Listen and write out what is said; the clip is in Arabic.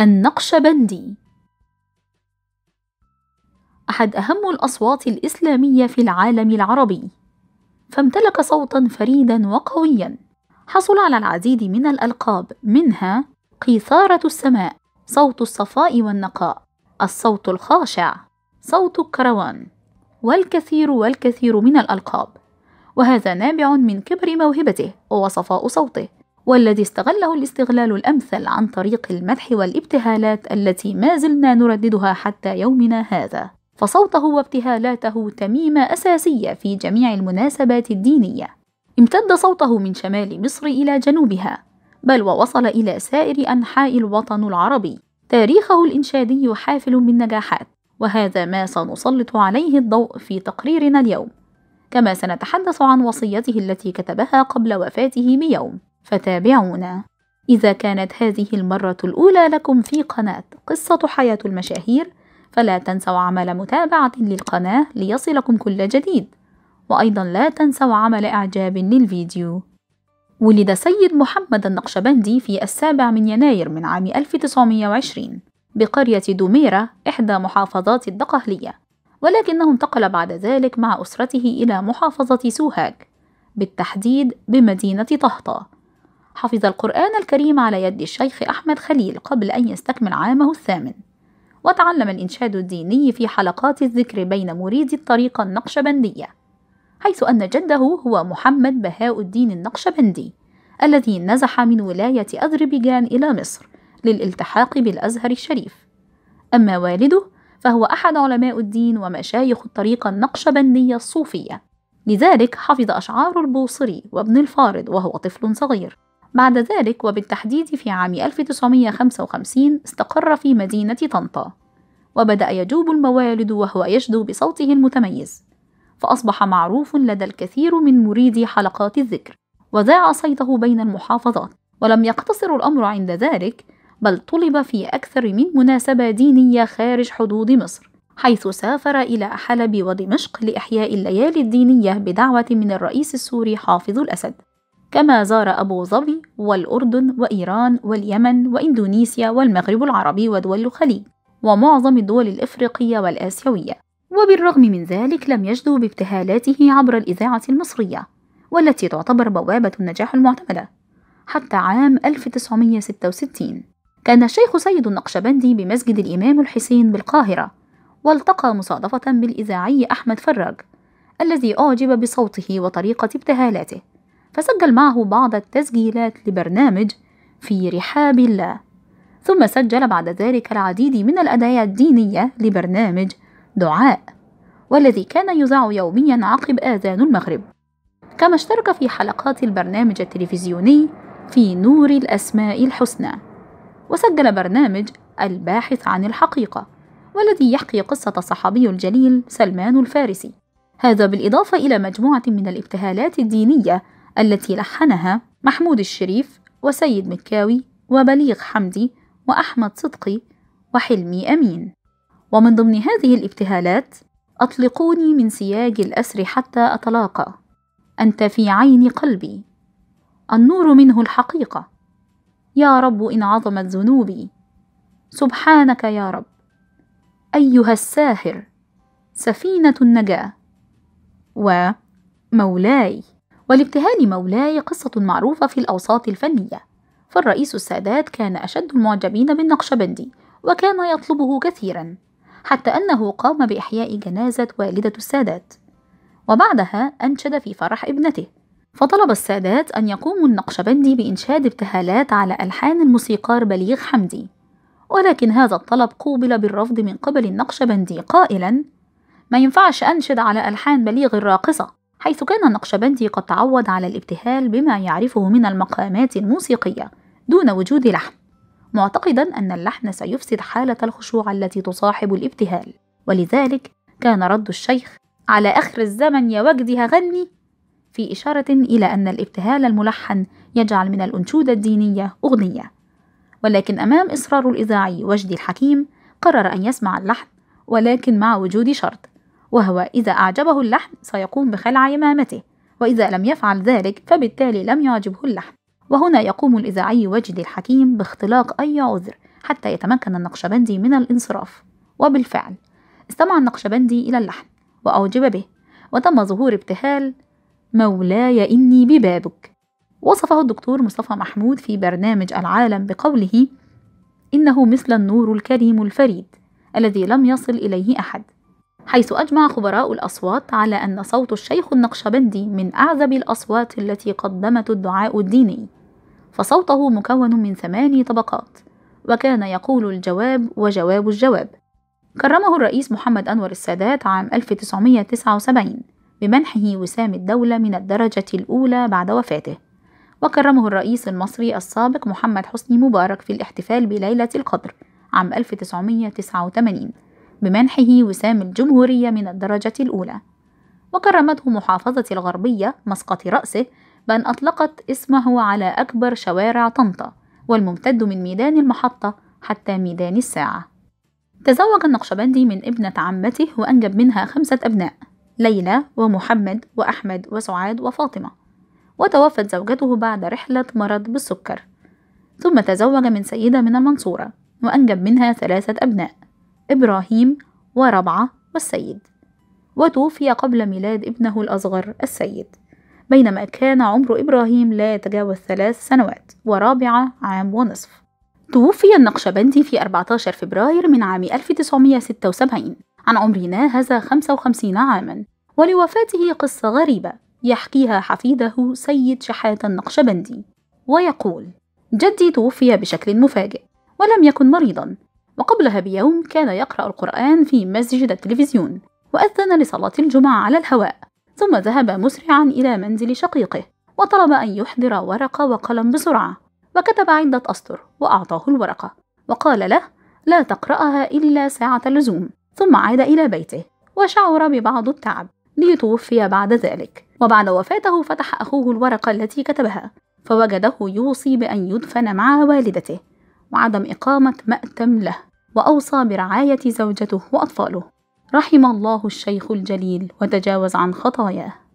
النقشبندي أحد أهم الأصوات الإسلامية في العالم العربي، فامتلك صوتًا فريدًا وقويًا، حصل على العديد من الألقاب منها قيثارة السماء، صوت الصفاء والنقاء، الصوت الخاشع، صوت الكروان، والكثير والكثير من الألقاب، وهذا نابع من كبر موهبته وصفاء صوته، والذي استغله الاستغلال الأمثل عن طريق المدح والابتهالات التي ما زلنا نرددها حتى يومنا هذا فصوته وابتهالاته تميمة أساسية في جميع المناسبات الدينية امتد صوته من شمال مصر إلى جنوبها بل ووصل إلى سائر أنحاء الوطن العربي تاريخه الإنشادي حافل من نجاحات وهذا ما سنسلط عليه الضوء في تقريرنا اليوم كما سنتحدث عن وصيته التي كتبها قبل وفاته بيوم فتابعونا إذا كانت هذه المرة الأولى لكم في قناة قصة حياة المشاهير فلا تنسوا عمل متابعة للقناة ليصلكم كل جديد وأيضا لا تنسوا عمل إعجاب للفيديو ولد سيد محمد النقشبندي في السابع من يناير من عام 1920 بقرية دوميرة إحدى محافظات الدقهلية ولكنه انتقل بعد ذلك مع أسرته إلى محافظة سوهاج بالتحديد بمدينة طهطا حفظ القرآن الكريم على يد الشيخ أحمد خليل قبل أن يستكمل عامه الثامن وتعلم الإنشاد الديني في حلقات الذكر بين مريدي الطريقة النقشبندية حيث أن جده هو محمد بهاء الدين النقشبندي الذي نزح من ولاية أذربيجان إلى مصر للالتحاق بالأزهر الشريف أما والده فهو أحد علماء الدين ومشايخ الطريقة النقشبندية الصوفية لذلك حفظ أشعار البوصري وابن الفارض وهو طفل صغير بعد ذلك وبالتحديد في عام 1955 استقر في مدينة طنطا وبدأ يجوب الموالد وهو يشدو بصوته المتميز فأصبح معروف لدى الكثير من مريدي حلقات الذكر وذاع صيته بين المحافظات ولم يقتصر الأمر عند ذلك بل طلب في أكثر من مناسبة دينية خارج حدود مصر حيث سافر إلى حلب ودمشق لإحياء الليالي الدينية بدعوة من الرئيس السوري حافظ الأسد كما زار أبو ظبي والأردن وإيران واليمن وإندونيسيا والمغرب العربي ودول الخليج ومعظم الدول الإفريقية والآسيوية وبالرغم من ذلك لم يجدوا بابتهالاته عبر الإذاعة المصرية والتي تعتبر بوابة النجاح المعتمدة حتى عام 1966 كان الشيخ سيد النقشبندي بمسجد الإمام الحسين بالقاهرة والتقى مصادفة بالإذاعي أحمد فراج الذي أعجب بصوته وطريقة ابتهالاته فسجل معه بعض التسجيلات لبرنامج في رحاب الله ثم سجل بعد ذلك العديد من الأدايا الدينية لبرنامج دعاء والذي كان يذاع يوميا عقب آذان المغرب كما اشترك في حلقات البرنامج التلفزيوني في نور الأسماء الحسنى وسجل برنامج الباحث عن الحقيقة والذي يحكي قصة الصحابي الجليل سلمان الفارسي هذا بالإضافة إلى مجموعة من الابتهالات الدينية التي لحنها محمود الشريف وسيد مكاوي وبليغ حمدي وأحمد صدقي وحلمي أمين ومن ضمن هذه الابتهالات أطلقوني من سياج الأسر حتى أتلاقى أنت في عين قلبي النور منه الحقيقة يا رب إن عظمت ذنوبي سبحانك يا رب أيها الساهر سفينة النجاة ومولاي والابتهال مولاي قصة معروفة في الأوساط الفنية فالرئيس السادات كان أشد المعجبين بالنقشبندي وكان يطلبه كثيرا حتى أنه قام بإحياء جنازة والدة السادات وبعدها أنشد في فرح ابنته فطلب السادات أن يقوم النقشبندي بإنشاد ابتهالات على ألحان الموسيقار بليغ حمدي ولكن هذا الطلب قوبل بالرفض من قبل النقشبندي قائلا ما ينفعش أنشد على ألحان بليغ الراقصة حيث كان النقشبندي قد تعود على الابتهال بما يعرفه من المقامات الموسيقية دون وجود لحن معتقدا أن اللحن سيفسد حالة الخشوع التي تصاحب الابتهال ولذلك كان رد الشيخ على آخر الزمن يا وجدي هغني في إشارة إلى أن الابتهال الملحن يجعل من الأنشودة الدينية أغنية ولكن أمام إصرار الإذاعي وجدي الحكيم قرر أن يسمع اللحن ولكن مع وجود شرط وهو إذا أعجبه اللحن سيقوم بخلع يمامته وإذا لم يفعل ذلك فبالتالي لم يعجبه اللحن وهنا يقوم الإذاعي وجدي الحكيم باختلاق أي عذر حتى يتمكن النقشبندي من الانصراف وبالفعل استمع النقشبندي إلى اللحن وأعجب به وتم ظهور ابتهال مولاي إني ببابك وصفه الدكتور مصطفى محمود في برنامج العالم بقوله إنه مثل النور الكريم الفريد الذي لم يصل إليه أحد حيث أجمع خبراء الأصوات على أن صوت الشيخ النقشبندي من أعذب الأصوات التي قدمت الدعاء الديني فصوته مكون من ثماني طبقات وكان يقول الجواب وجواب الجواب كرمه الرئيس محمد أنور السادات عام 1979 بمنحه وسام الدولة من الدرجة الأولى بعد وفاته وكرمه الرئيس المصري السابق محمد حسني مبارك في الاحتفال بليلة القدر عام 1989 بمنحه وسام الجمهورية من الدرجة الأولى وكرمته محافظة الغربية مسقط رأسه بأن أطلقت اسمه على أكبر شوارع طنطا والممتد من ميدان المحطة حتى ميدان الساعة تزوج النقشبندي من ابنة عمته وأنجب منها خمسة أبناء ليلى ومحمد وأحمد وسعاد وفاطمة وتوفت زوجته بعد رحلة مرض بالسكر ثم تزوج من سيدة من المنصورة وأنجب منها ثلاثة أبناء إبراهيم وربعة والسيد وتوفي قبل ميلاد ابنه الأصغر السيد بينما كان عمر إبراهيم لا يتجاوز ثلاث سنوات ورابعة عام ونصف توفي النقشبندي في 14 فبراير من عام 1976 عن عمر ناهز 55 عاما ولوفاته قصة غريبة يحكيها حفيده سيد شحات النقشبندي ويقول جدي توفي بشكل مفاجئ ولم يكن مريضا وقبلها بيوم كان يقرأ القرآن في مسجد التلفزيون وأذن لصلاة الجمعة على الهواء ثم ذهب مسرعا إلى منزل شقيقه وطلب أن يحضر ورقة وقلم بسرعة وكتب عدة أسطر وأعطاه الورقة وقال له لا تقرأها إلا ساعة اللزوم ثم عاد إلى بيته وشعر ببعض التعب ليتوفي بعد ذلك وبعد وفاته فتح أخوه الورقة التي كتبها فوجده يوصي بأن يدفن مع والدته وعدم إقامة مأتم له وأوصى برعاية زوجته وأطفاله رحم الله الشيخ الجليل وتجاوز عن خطاياه